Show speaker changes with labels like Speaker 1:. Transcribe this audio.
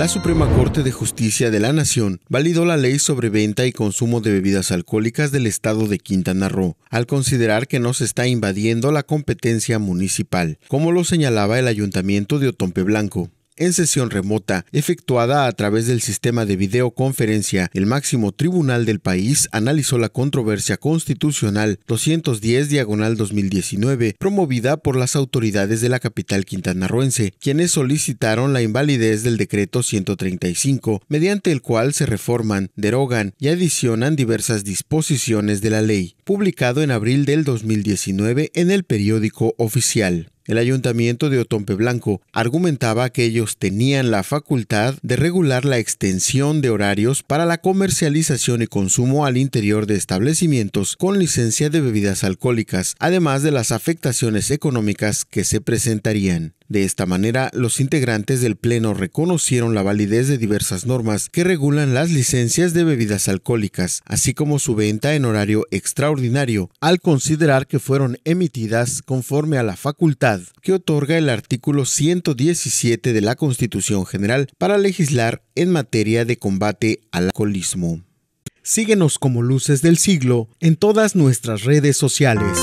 Speaker 1: La Suprema Corte de Justicia de la Nación validó la ley sobre venta y consumo de bebidas alcohólicas del estado de Quintana Roo, al considerar que no se está invadiendo la competencia municipal, como lo señalaba el ayuntamiento de Otompe Blanco en sesión remota, efectuada a través del sistema de videoconferencia, el máximo tribunal del país analizó la controversia constitucional 210 diagonal 2019 promovida por las autoridades de la capital quintanarruense, quienes solicitaron la invalidez del decreto 135, mediante el cual se reforman, derogan y adicionan diversas disposiciones de la ley, publicado en abril del 2019 en el periódico oficial. El ayuntamiento de Otompe Blanco argumentaba que ellos tenían la facultad de regular la extensión de horarios para la comercialización y consumo al interior de establecimientos con licencia de bebidas alcohólicas, además de las afectaciones económicas que se presentarían. De esta manera, los integrantes del Pleno reconocieron la validez de diversas normas que regulan las licencias de bebidas alcohólicas, así como su venta en horario extraordinario, al considerar que fueron emitidas conforme a la facultad que otorga el artículo 117 de la Constitución General para legislar en materia de combate al alcoholismo. Síguenos como Luces del Siglo en todas nuestras redes sociales.